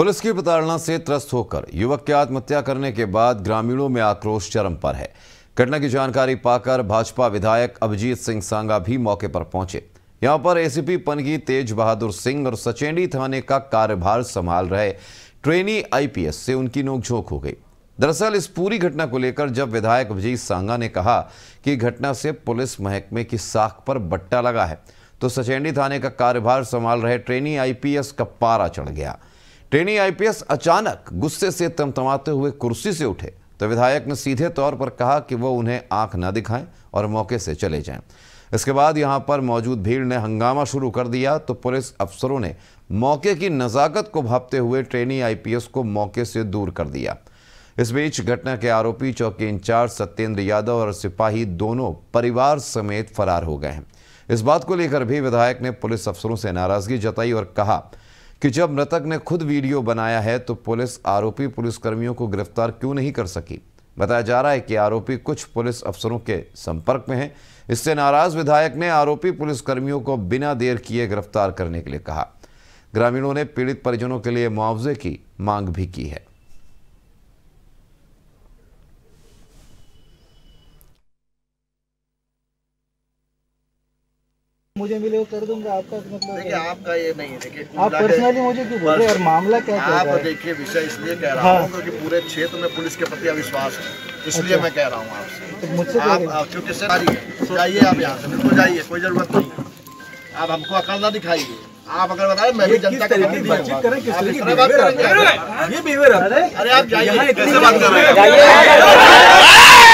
Police की प्रताड़ना से त्रस्त होकर युवक की आत्महत्या करने के बाद ग्रामीणों में आक्रोश चरम पर है घटना की जानकारी पाकर भाजपा विधायक अभिजीत सिंह सांगा भी मौके पर पहुंचे यहां पर एसीपी पनगी तेज बहादुर सिंह और सचेंडी थाने का कार्यभार संभाल रहे ट्रेनी आईपीएस से उनकी नोकझोंक हो गई दरअसल इस पूरी घटना को लेकर जब विधायक अभिजीत सांगा ने कहा कि घटना से पुलिस महकमे की साख पर बट्टा लगा है तो सचेंडी थाने का कार्यभार संभाल रहे ट्रेनी आईपीएस का पारा चढ़ गया ट्रेनी आईपीएस अचानक गुस्से से तमतमाते हुए कुर्सी से उठे तो विधायक ने सीधे तौर पर कहा कि वो उन्हें आंख न दिखाएं और मौके से चले जाएं। इसके बाद यहां पर मौजूद भीड़ ने हंगामा शुरू कर दिया तो पुलिस अफसरों ने मौके की नज़ाकत को भापते हुए ट्रेनी आईपीएस को मौके से दूर कर दिया इस बीच घटना के आरोपी चौकी इंचार्ज सत्येंद्र यादव और सिपाही दोनों परिवार समेत फरार हो गए हैं इस बात को लेकर भी विधायक ने पुलिस अफसरों से नाराजगी जताई और कहा कि जब मृतक ने खुद वीडियो बनाया है तो पुलिस आरोपी पुलिसकर्मियों को गिरफ्तार क्यों नहीं कर सकी बताया जा रहा है कि आरोपी कुछ पुलिस अफसरों के संपर्क में हैं इससे नाराज विधायक ने आरोपी पुलिसकर्मियों को बिना देर किए गिरफ्तार करने के लिए कहा ग्रामीणों ने पीड़ित परिजनों के लिए मुआवजे की मांग भी की है मुझे मिले वो कर दूंगा आपका मतलब देखिए आपका ये नहीं है देखिए आप पर्सनली मुझे क्यों बोल रहे और मामला क्या है आप देखिए विषय इसलिए कह रहा हूँ हाँ। क्योंकि पूरे क्षेत्र में पुलिस के प्रति अविश्वास है इसलिए अच्छा। मैं कह रहा हूँ आपसे तो मुझसे तो आप क्योंकि सरकारी तो जाइए आप यहाँ से बिल्कुल जाइए कोई जरूरत नहीं आप हमको अकड़ना दिखाइए आप अगर बताए मैं भी जनता का बातचीत करें किस तरह की बात करेंगे ये बीवर है अरे आप जाइए कैसे बात कर रहे हैं